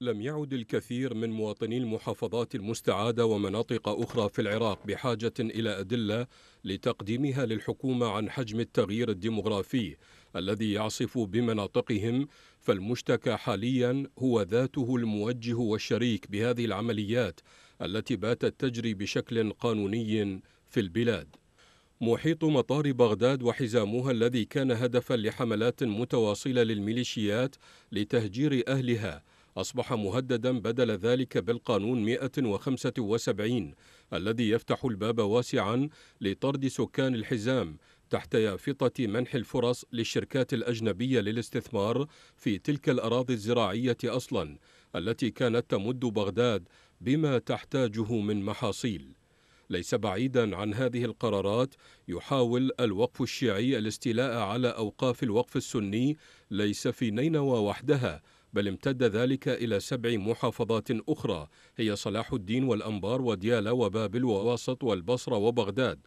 لم يعد الكثير من مواطني المحافظات المستعاده ومناطق اخرى في العراق بحاجه الى ادله لتقديمها للحكومه عن حجم التغيير الديمغرافي الذي يعصف بمناطقهم فالمشتكى حاليا هو ذاته الموجه والشريك بهذه العمليات التي باتت تجري بشكل قانوني في البلاد محيط مطار بغداد وحزامها الذي كان هدفا لحملات متواصله للميليشيات لتهجير اهلها أصبح مهددا بدل ذلك بالقانون 175 الذي يفتح الباب واسعا لطرد سكان الحزام تحت يافطة منح الفرص للشركات الأجنبية للاستثمار في تلك الأراضي الزراعية أصلا التي كانت تمد بغداد بما تحتاجه من محاصيل ليس بعيدا عن هذه القرارات يحاول الوقف الشيعي الاستيلاء على أوقاف الوقف السني ليس في نينوى وحدها بل امتد ذلك إلى سبع محافظات أخرى هي صلاح الدين والأنبار وديالة وبابل وواسط والبصرة وبغداد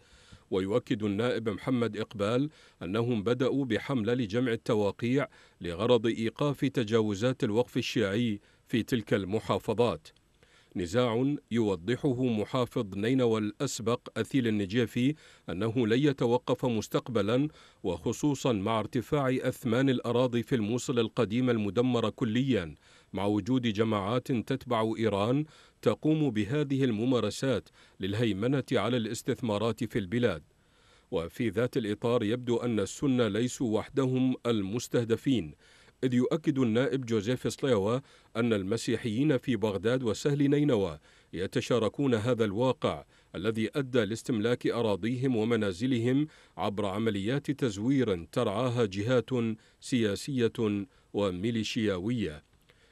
ويؤكد النائب محمد إقبال أنهم بدأوا بحملة لجمع التواقيع لغرض إيقاف تجاوزات الوقف الشيعي في تلك المحافظات نزاع يوضحه محافظ نينوى الأسبق أثيل النجافي أنه لن يتوقف مستقبلا وخصوصا مع ارتفاع أثمان الأراضي في الموصل القديمة المدمرة كليا مع وجود جماعات تتبع إيران تقوم بهذه الممارسات للهيمنة على الاستثمارات في البلاد وفي ذات الإطار يبدو أن السنة ليسوا وحدهم المستهدفين إذ يؤكد النائب جوزيف سليوا أن المسيحيين في بغداد وسهل نينوى يتشاركون هذا الواقع الذي أدى لاستملاك أراضيهم ومنازلهم عبر عمليات تزوير ترعاها جهات سياسية وميليشياوية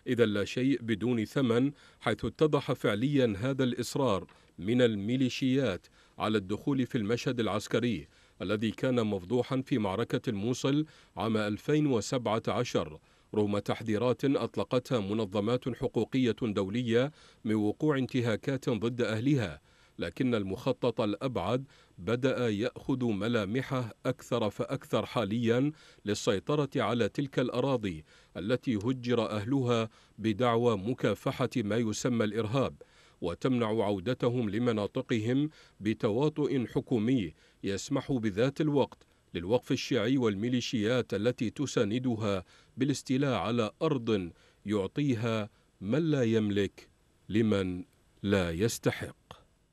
إذا لا شيء بدون ثمن حيث اتضح فعليا هذا الإصرار من الميليشيات على الدخول في المشهد العسكري الذي كان مفضوحا في معركة الموصل عام 2017 رغم تحذيرات أطلقتها منظمات حقوقية دولية من وقوع انتهاكات ضد أهلها لكن المخطط الأبعد بدأ يأخذ ملامحه أكثر فأكثر حاليا للسيطرة على تلك الأراضي التي هجر أهلها بدعوى مكافحة ما يسمى الإرهاب وتمنع عودتهم لمناطقهم بتواطؤ حكومي يسمح بذات الوقت للوقف الشيعي والميليشيات التي تساندها بالاستيلاء على ارض يعطيها من لا يملك لمن لا يستحق